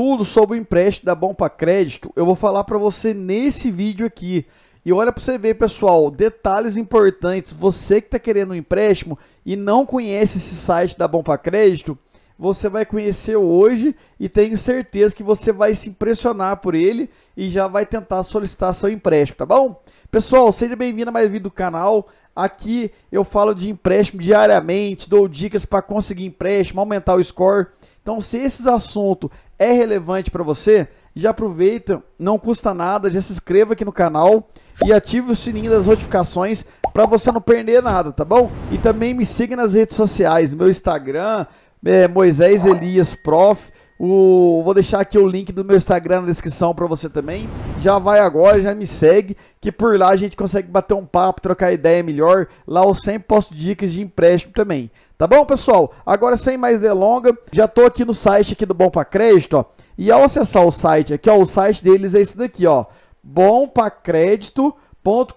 tudo sobre o empréstimo da Bom para Crédito, eu vou falar para você nesse vídeo aqui. E olha para você ver, pessoal, detalhes importantes. Você que está querendo um empréstimo e não conhece esse site da Bom para Crédito, você vai conhecer hoje e tenho certeza que você vai se impressionar por ele e já vai tentar solicitar seu empréstimo, tá bom? Pessoal, seja bem-vindo a mais um vídeo do canal. Aqui eu falo de empréstimo diariamente, dou dicas para conseguir empréstimo, aumentar o score. Então, se esses assuntos é relevante para você, já aproveita, não custa nada, já se inscreva aqui no canal e ative o sininho das notificações para você não perder nada, tá bom? E também me siga nas redes sociais, meu Instagram, é Moisés Elias Prof, o, vou deixar aqui o link do meu Instagram na descrição para você também. Já vai agora, já me segue, que por lá a gente consegue bater um papo, trocar ideia melhor. Lá eu sempre posto dicas de empréstimo também. Tá bom, pessoal? Agora, sem mais delonga, já tô aqui no site aqui do Bom Pra Crédito, ó. E ao acessar o site aqui, ó, o site deles é esse daqui, ó. bompacredito.com.br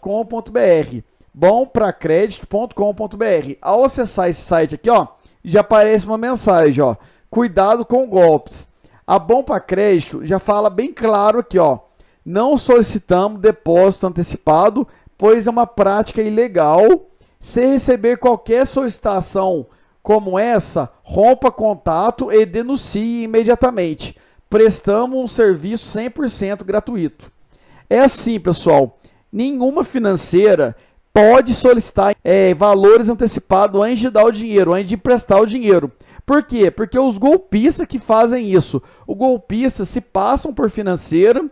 bompracredito.com.br Ao acessar esse site aqui, ó, já aparece uma mensagem, ó cuidado com golpes. A Bompa Crédito já fala bem claro aqui, ó. Não solicitamos depósito antecipado, pois é uma prática ilegal. Se receber qualquer solicitação como essa, rompa contato e denuncie imediatamente. Prestamos um serviço 100% gratuito. É assim, pessoal. Nenhuma financeira pode solicitar é, valores antecipados antes de dar o dinheiro, antes de emprestar o dinheiro. Por quê? Porque os golpistas que fazem isso, o golpista se passam por financeiro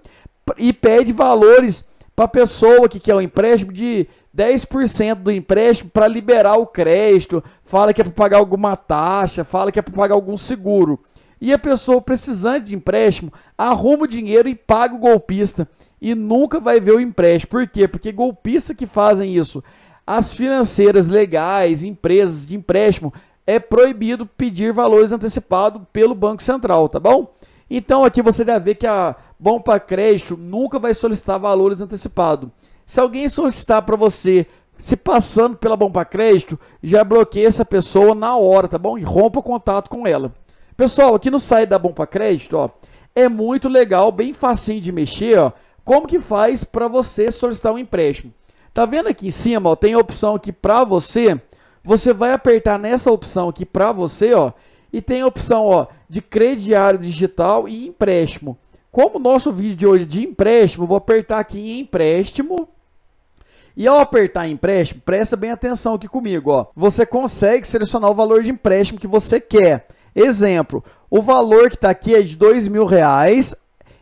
e pede valores para a pessoa que quer um empréstimo de 10% do empréstimo para liberar o crédito, fala que é para pagar alguma taxa, fala que é para pagar algum seguro. E a pessoa precisando de empréstimo arruma o dinheiro e paga o golpista e nunca vai ver o empréstimo. Por quê? Porque golpista que fazem isso, as financeiras legais, empresas de empréstimo, é proibido pedir valores antecipados pelo Banco Central, tá bom? Então aqui você deve ver que a Bom para Crédito nunca vai solicitar valores antecipados. Se alguém solicitar para você se passando pela Bom para Crédito, já bloqueia essa pessoa na hora, tá bom? E rompa o contato com ela. Pessoal, aqui no site da Bom para Crédito, ó, é muito legal, bem facinho de mexer, ó. Como que faz para você solicitar um empréstimo? Tá vendo aqui em cima, ó, tem a opção aqui para você você vai apertar nessa opção aqui para você, ó, e tem a opção, ó, de crediário digital e empréstimo. Como o nosso vídeo de hoje é de empréstimo, vou apertar aqui em empréstimo. E ao apertar empréstimo, presta bem atenção aqui comigo, ó. Você consegue selecionar o valor de empréstimo que você quer. Exemplo, o valor que está aqui é de dois mil reais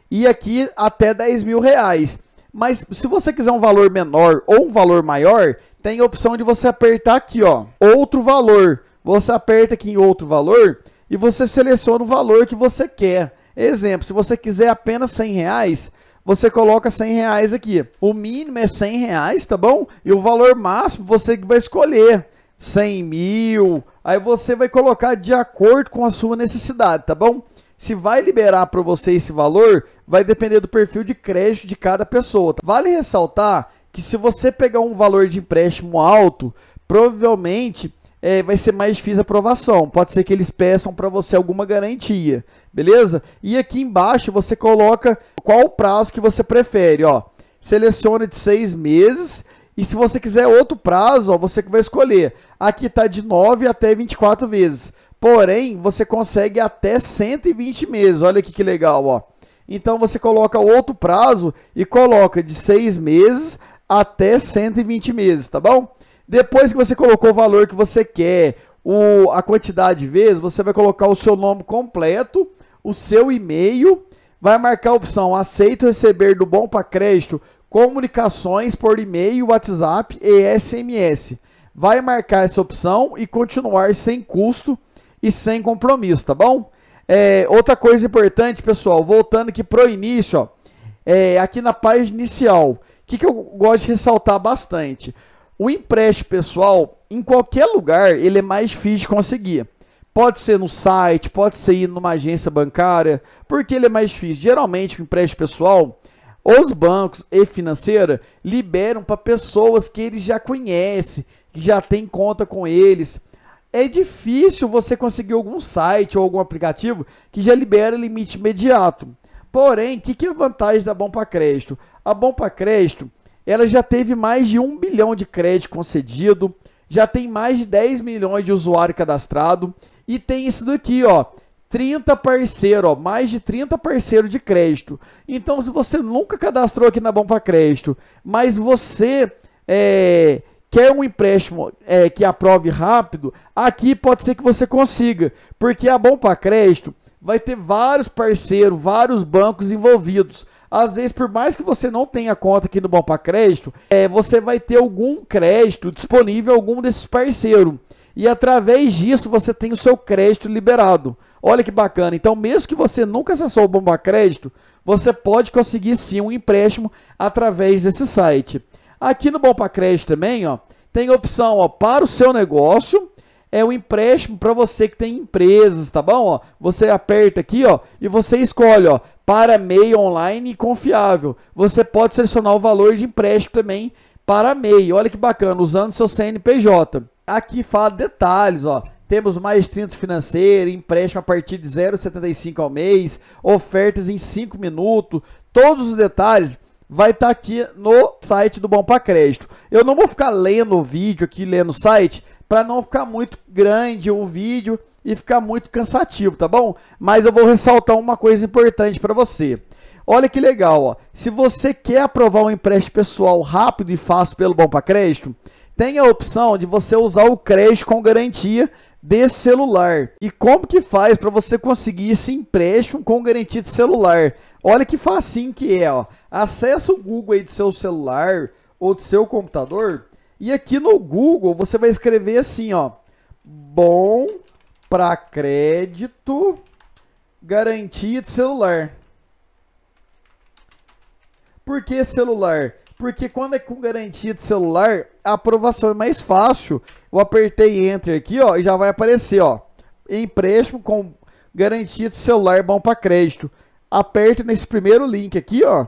e aqui até dez mil reais. Mas se você quiser um valor menor ou um valor maior, tem a opção de você apertar aqui, ó, outro valor. Você aperta aqui em outro valor e você seleciona o valor que você quer. Exemplo, se você quiser apenas 100 reais, você coloca 100 reais aqui. O mínimo é 100 reais, tá bom? E o valor máximo você vai escolher. 100 mil, aí você vai colocar de acordo com a sua necessidade, tá bom? Se vai liberar para você esse valor, vai depender do perfil de crédito de cada pessoa. Tá? Vale ressaltar que se você pegar um valor de empréstimo alto, provavelmente é, vai ser mais difícil a aprovação. Pode ser que eles peçam para você alguma garantia, beleza? E aqui embaixo você coloca qual o prazo que você prefere, ó. Seleciona de seis meses e se você quiser outro prazo, ó, você que vai escolher. Aqui está de 9 até 24 vezes. Porém, você consegue até 120 meses. Olha aqui que legal, ó. Então você coloca outro prazo e coloca de 6 meses até 120 meses, tá bom? Depois que você colocou o valor que você quer, o, a quantidade de vezes, você vai colocar o seu nome completo, o seu e-mail, vai marcar a opção aceito receber do bom para crédito comunicações por e-mail, WhatsApp e SMS. Vai marcar essa opção e continuar sem custo e sem compromisso, tá bom? É, outra coisa importante, pessoal, voltando aqui pro início, ó, é, aqui na página inicial, que, que eu gosto de ressaltar bastante? O empréstimo pessoal, em qualquer lugar, ele é mais difícil de conseguir. Pode ser no site, pode ser ir numa agência bancária, porque ele é mais difícil. Geralmente, o empréstimo pessoal, os bancos e financeira liberam para pessoas que eles já conhecem, que já tem conta com eles. É difícil você conseguir algum site ou algum aplicativo que já libera limite imediato. Porém, o que, que é a vantagem da Bom para Crédito? A Bom para Crédito, ela já teve mais de um bilhão de crédito concedido, já tem mais de 10 milhões de usuário cadastrado e tem isso daqui, ó. 30 parceiro, ó, mais de 30 parceiro de crédito. Então, se você nunca cadastrou aqui na Bom para Crédito, mas você é, quer um empréstimo é, que aprove rápido, aqui pode ser que você consiga, porque a Bompa Crédito vai ter vários parceiros, vários bancos envolvidos. Às vezes, por mais que você não tenha conta aqui no Bompa Crédito, é, você vai ter algum crédito disponível algum desses parceiros. E através disso você tem o seu crédito liberado. Olha que bacana. Então, mesmo que você nunca acessou o Bompa Crédito, você pode conseguir sim um empréstimo através desse site. Aqui no Bom para Crédito também, ó, tem opção ó, para o seu negócio, é o um empréstimo para você que tem empresas, tá bom? Ó, você aperta aqui, ó, e você escolhe, ó, para meio online e confiável. Você pode selecionar o valor de empréstimo também para meio. Olha que bacana, usando seu CNPJ. Aqui fala detalhes, ó. Temos 30 financeiro, empréstimo a partir de 0,75 ao mês, ofertas em 5 minutos, todos os detalhes vai estar tá aqui no site do Bom para Crédito. Eu não vou ficar lendo o vídeo aqui, lendo o site, para não ficar muito grande o vídeo e ficar muito cansativo, tá bom? Mas eu vou ressaltar uma coisa importante para você. Olha que legal, ó. Se você quer aprovar um empréstimo pessoal rápido e fácil pelo Bom para Crédito, tem a opção de você usar o crédito com garantia de celular. E como que faz para você conseguir esse empréstimo com garantia de celular? Olha que facinho que é, ó. Acessa o Google aí do seu celular ou do seu computador e aqui no Google você vai escrever assim, ó: bom para crédito, garantia de celular. Por que celular? Porque quando é com garantia de celular, a aprovação é mais fácil. Eu apertei Enter aqui, ó, e já vai aparecer, ó. Empréstimo com garantia de celular bom para crédito. Aperte nesse primeiro link aqui, ó.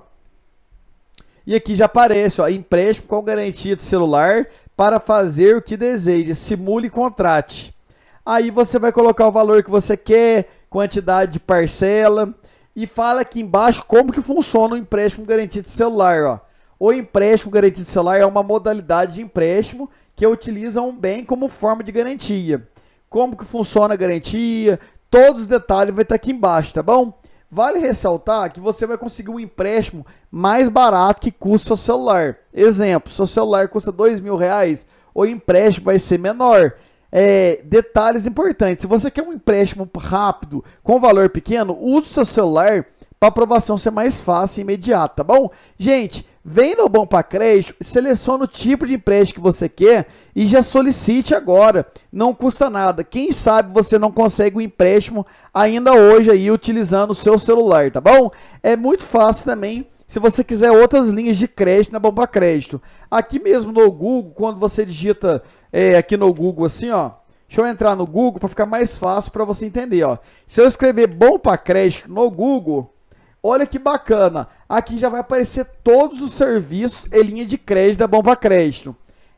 E aqui já aparece, ó, empréstimo com garantia de celular para fazer o que deseja, simule e contrate. Aí você vai colocar o valor que você quer, quantidade de parcela e fala aqui embaixo como que funciona o empréstimo com garantia de celular, ó. O empréstimo garantido celular é uma modalidade de empréstimo que utiliza um bem como forma de garantia. Como que funciona a garantia? Todos os detalhes vai estar aqui embaixo, tá bom? Vale ressaltar que você vai conseguir um empréstimo mais barato que custa o seu celular. Exemplo, seu celular custa dois mil reais, o empréstimo vai ser menor. É, detalhes importantes, se você quer um empréstimo rápido com valor pequeno, use o seu celular para aprovação ser mais fácil e imediata, tá bom? Gente, vem no Bom para Crédito, seleciona o tipo de empréstimo que você quer e já solicite agora. Não custa nada. Quem sabe você não consegue o um empréstimo ainda hoje aí utilizando o seu celular, tá bom? É muito fácil também se você quiser outras linhas de crédito na Bomba Crédito. Aqui mesmo no Google, quando você digita é, aqui no Google assim, ó, Deixa eu entrar no Google para ficar mais fácil para você entender. Ó. Se eu escrever bom para crédito no Google, Olha que bacana. Aqui já vai aparecer todos os serviços e linha de crédito da Bomba Crédito.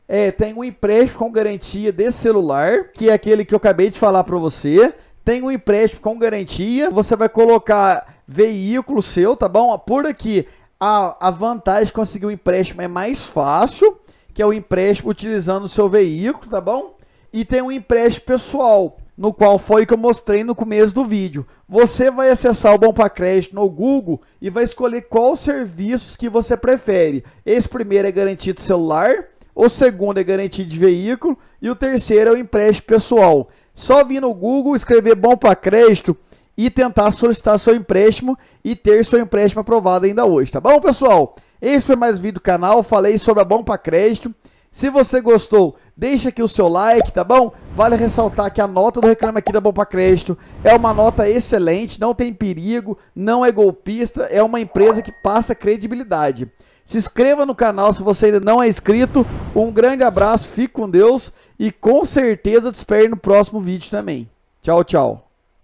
É, tem um empréstimo com garantia de celular, que é aquele que eu acabei de falar para você. Tem um empréstimo com garantia. Você vai colocar veículo seu, tá bom? Por aqui, a, a vantagem de conseguir um empréstimo é mais fácil, que é o empréstimo utilizando o seu veículo, tá bom? E tem um empréstimo pessoal no qual foi que eu mostrei no começo do vídeo. Você vai acessar o Bom para Crédito no Google e vai escolher qual serviços que você prefere. Esse primeiro é garantido celular, o segundo é garantia de veículo e o terceiro é o empréstimo pessoal. Só vir no Google, escrever bom para crédito e tentar solicitar seu empréstimo e ter seu empréstimo aprovado ainda hoje, tá bom, pessoal? Esse foi mais um vídeo do canal, falei sobre a bom para crédito. Se você gostou, deixa aqui o seu like, tá bom? Vale ressaltar que a nota do Reclame Aqui da Bom Crédito é uma nota excelente, não tem perigo, não é golpista, é uma empresa que passa credibilidade. Se inscreva no canal se você ainda não é inscrito. Um grande abraço, fique com Deus e com certeza te espero no próximo vídeo também. Tchau, tchau.